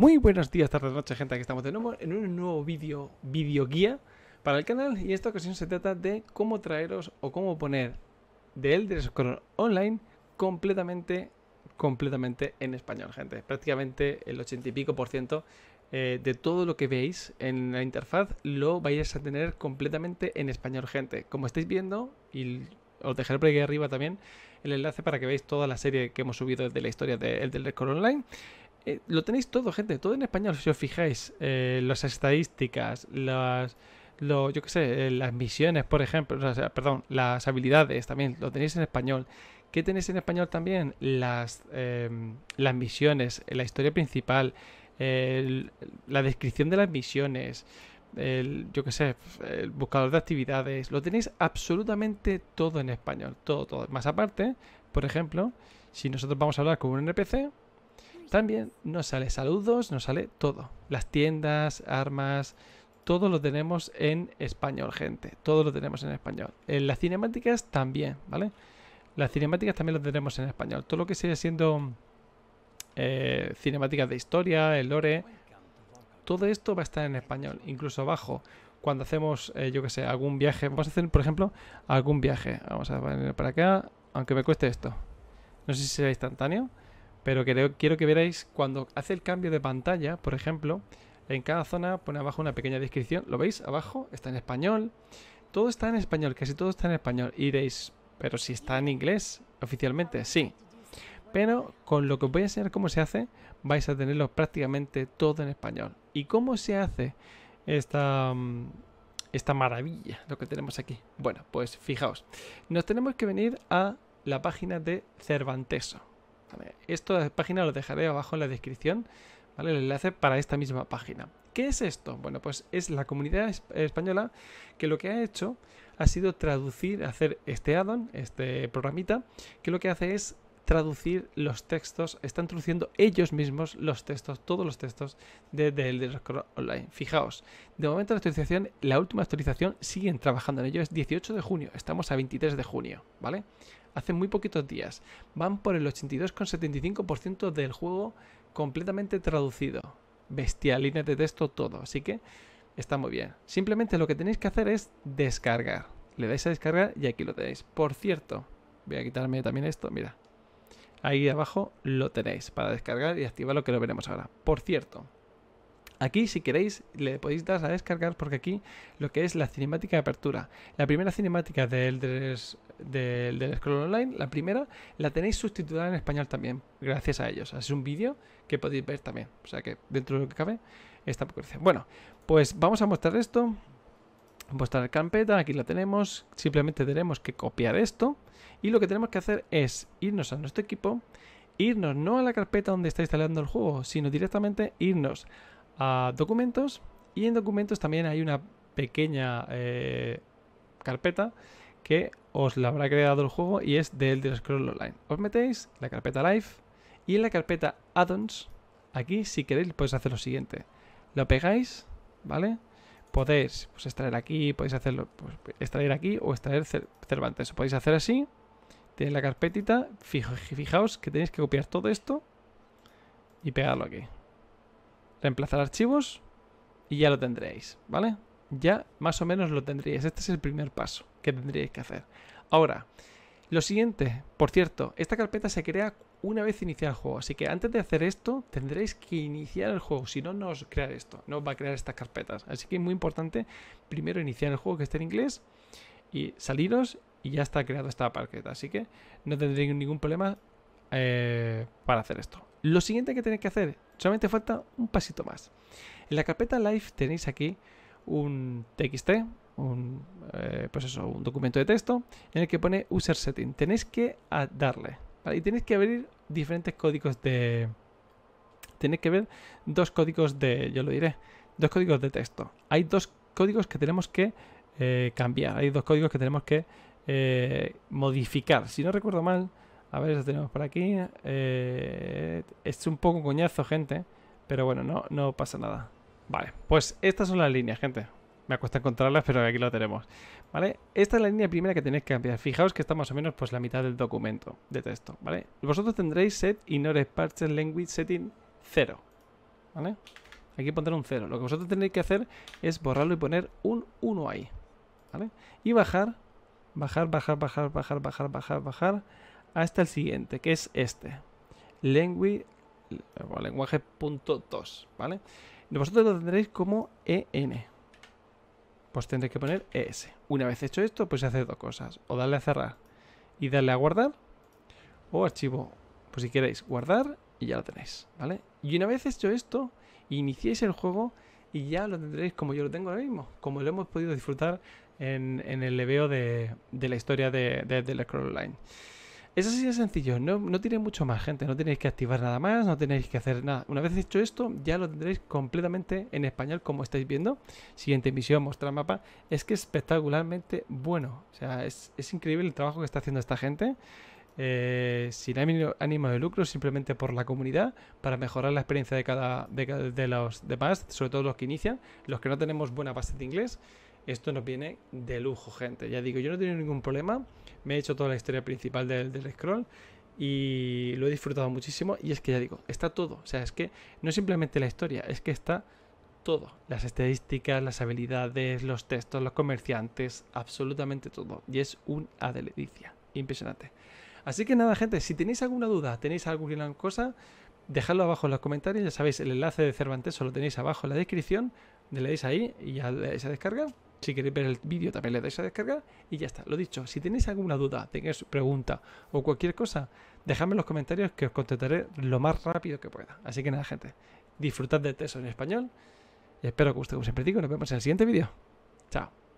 Muy buenos días, tardes, noches, gente. Aquí estamos de nuevo en un nuevo vídeo, vídeo guía para el canal. Y esta ocasión se trata de cómo traeros o cómo poner de Elder Scrolls Online completamente, completamente en español, gente. Prácticamente el ochenta y pico por ciento eh, de todo lo que veis en la interfaz lo vais a tener completamente en español, gente. Como estáis viendo, y os dejaré por aquí arriba también el enlace para que veáis toda la serie que hemos subido de la historia de Elder Scrolls Online. Eh, lo tenéis todo, gente, todo en español. Si os fijáis, eh, las estadísticas, las, yo qué sé, eh, las misiones, por ejemplo, perdón, las habilidades también, lo tenéis en español. ¿Qué tenéis en español también? Las, em, las misiones, la historia principal, la descripción de las misiones, el, yo que sé, el buscador de actividades, lo tenéis absolutamente todo en español, todo, todo. Más aparte, por ejemplo, si nosotros vamos a hablar con un NPC, también nos sale saludos, nos sale todo. Las tiendas, armas, todo lo tenemos en español, gente. Todo lo tenemos en español. En las cinemáticas también, ¿vale? Las cinemáticas también lo tenemos en español. Todo lo que sigue siendo eh, cinemáticas de historia, el lore, todo esto va a estar en español. Incluso abajo, cuando hacemos, eh, yo que sé, algún viaje. Vamos a hacer, por ejemplo, algún viaje. Vamos a venir para acá, aunque me cueste esto. No sé si será instantáneo. Pero quiero que veáis cuando hace el cambio de pantalla, por ejemplo, en cada zona pone abajo una pequeña descripción. ¿Lo veis? Abajo está en español. Todo está en español, casi todo está en español. Iréis, pero si está en inglés oficialmente, sí. Pero con lo que os voy a enseñar cómo se hace, vais a tenerlo prácticamente todo en español. ¿Y cómo se hace esta, mm, esta maravilla, lo que tenemos aquí? Bueno, pues fijaos, nos tenemos que venir a la página de Cervanteso. Esta página lo dejaré abajo en la descripción, ¿vale? El enlace para esta misma página. ¿Qué es esto? Bueno, pues es la comunidad española que lo que ha hecho ha sido traducir, hacer este addon, este programita, que lo que hace es traducir los textos, están traduciendo ellos mismos los textos, todos los textos de The Elder Online. Fijaos, de momento la actualización, la última actualización, siguen trabajando en ello, es 18 de junio, estamos a 23 de junio, ¿vale? Hace muy poquitos días, van por el 82,75% del juego completamente traducido. Bestia, línea de texto, todo, así que está muy bien. Simplemente lo que tenéis que hacer es descargar. Le dais a descargar y aquí lo tenéis. Por cierto, voy a quitarme también esto, mira, Ahí abajo lo tenéis para descargar y activar lo que lo veremos ahora. Por cierto, Aquí, si queréis, le podéis dar a descargar porque aquí lo que es la cinemática de apertura. La primera cinemática del, del Scroll Online, la primera, la tenéis sustituida en español también, gracias a ellos. Es un vídeo que podéis ver también. O sea que dentro de lo que cabe, esta ocurrencia. Bueno, pues vamos a mostrar esto la carpeta, aquí la tenemos, simplemente tenemos que copiar esto y lo que tenemos que hacer es irnos a nuestro equipo, irnos no a la carpeta donde está instalando el juego, sino directamente irnos a documentos y en documentos también hay una pequeña eh, carpeta que os la habrá creado el juego y es de scroll Online. Os metéis la carpeta Live y en la carpeta Addons, aquí si queréis podéis hacer lo siguiente. Lo pegáis, ¿vale? podéis pues, extraer aquí, podéis hacerlo, pues, extraer aquí o extraer Cervantes. podéis hacer así, tenéis la carpetita, fijaos que tenéis que copiar todo esto y pegarlo aquí. Reemplazar archivos y ya lo tendréis, ¿vale? Ya más o menos lo tendríais. Este es el primer paso que tendríais que hacer. Ahora, lo siguiente, por cierto, esta carpeta se crea una vez iniciado el juego. Así que antes de hacer esto, tendréis que iniciar el juego. Si no, no os esto. No va a crear estas carpetas. Así que es muy importante primero iniciar el juego que esté en inglés y saliros y ya está creada esta carpeta. Así que no tendréis ningún problema eh, para hacer esto. Lo siguiente que tenéis que hacer, solamente falta un pasito más. En la carpeta Live tenéis aquí un TXT, un, eh, pues un documento de texto en el que pone User Setting. Tenéis que darle. ¿Vale? Y tenéis que abrir diferentes códigos de... Tenéis que ver dos códigos de... Yo lo diré. Dos códigos de texto. Hay dos códigos que tenemos que eh, cambiar. Hay dos códigos que tenemos que eh, modificar. Si no recuerdo mal... A ver, eso tenemos por aquí. Eh, es un poco coñazo, gente. Pero bueno, no, no pasa nada. Vale, pues estas son las líneas, gente me cuesta encontrarlas, pero aquí lo tenemos. ¿Vale? Esta es la línea primera que tenéis que cambiar. Fijaos que está más o menos pues la mitad del documento de texto, ¿vale? Vosotros tendréis set ignore parts language setting 0, ¿vale? Aquí pondré un 0. Lo que vosotros tenéis que hacer es borrarlo y poner un 1 ahí, ¿vale? Y bajar, bajar, bajar, bajar, bajar, bajar, bajar, bajar, hasta el siguiente, que es este. Language, eh, punto lenguaje.2, ¿vale? Vosotros lo tendréis como EN, pues tendré que poner ES. Una vez hecho esto, pues hacer dos cosas. O darle a cerrar y darle a guardar. O archivo, pues si queréis, guardar y ya lo tenéis, ¿vale? Y una vez hecho esto, iniciéis el juego y ya lo tendréis como yo lo tengo ahora mismo. Como lo hemos podido disfrutar en, en el leveo de, la historia de, de, de la Scroll es así de sencillo, no, tiene mucho más, gente. No tenéis que activar nada más, no tenéis que hacer nada. Una vez hecho esto, ya lo tendréis completamente en español, como estáis viendo. Siguiente misión, mostrar mapa. Es que espectacularmente bueno. O sea, es, increíble el trabajo que está haciendo esta gente. Eh, sin ánimo de lucro, simplemente por la comunidad, para mejorar la experiencia de cada de, de los demás, sobre todo los que inician, los que no tenemos buena base de inglés. Esto nos viene de lujo, gente. Ya digo, yo no he tenido ningún problema. Me he hecho toda la historia principal del, scroll y lo he disfrutado muchísimo. Y es que ya digo, está todo. O sea, es que no simplemente la historia, es que está todo. Las estadísticas, las habilidades, los textos, los comerciantes, absolutamente todo. Y es una adelicia, Impresionante. Así que nada, gente, si tenéis alguna duda, tenéis alguna cosa, dejadlo abajo en los comentarios. Ya sabéis, el enlace de Cervantes lo tenéis abajo en la descripción. Le dais ahí y ya le dais a si queréis ver el vídeo, también le dais a descargar y ya está. Lo dicho, si tenéis alguna duda, tenéis pregunta o cualquier cosa, dejadme en los comentarios que os contestaré lo más rápido que pueda. Así que nada, gente, disfrutad de Teso en español. Y espero que os guste, como siempre digo. Nos vemos en el siguiente vídeo. Chao.